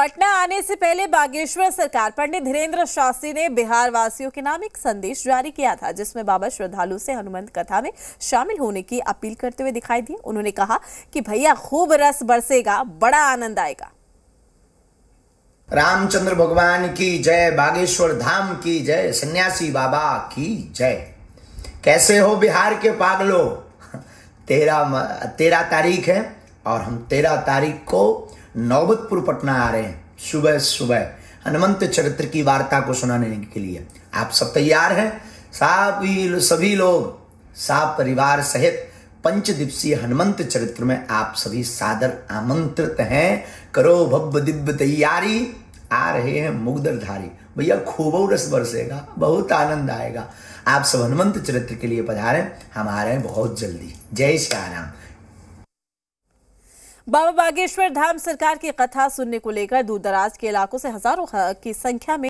पटना आने से पहले बागेश्वर सरकार पंडित धीरेन्द्र शास्त्री ने बिहार वासियों के नाम एक संदेश जारी किया था जिसमें बाबा श्रद्धालु से हनुमंत कथा में शामिल होने की अपील करते हुए दिखाई दी उन्होंने कहा कि भैया खूब रस बरसेगा बड़ा आनंद आएगा रामचंद्र भगवान की जय बागेश्वर धाम की जय सन्यासी बाबा की जय कैसे हो बिहार के पागलो तेरा तेरह तारीख है और हम तेरह तारीख को नौबतपुर पटना आ रहे हैं सुबह सुबह हनुमंत चरित्र की वार्ता को सुनाने के लिए आप सब तैयार हैं सभी सभी लोग सा परिवार सहित पंच दिवसीय हनुमंत चरित्र में आप सभी सादर आमंत्रित हैं करो भव्य दिव्य तैयारी आ रहे हैं धारी भैया खूबो रस बरसेगा बहुत आनंद आएगा आप सब हनुमंत चरित्र के लिए पधारें हम आ रहे हैं बहुत जल्दी जय राम बाबा बागेश्वर धाम सरकार की कथा सुनने को लेकर दूर के इलाकों से हजारों की संख्या में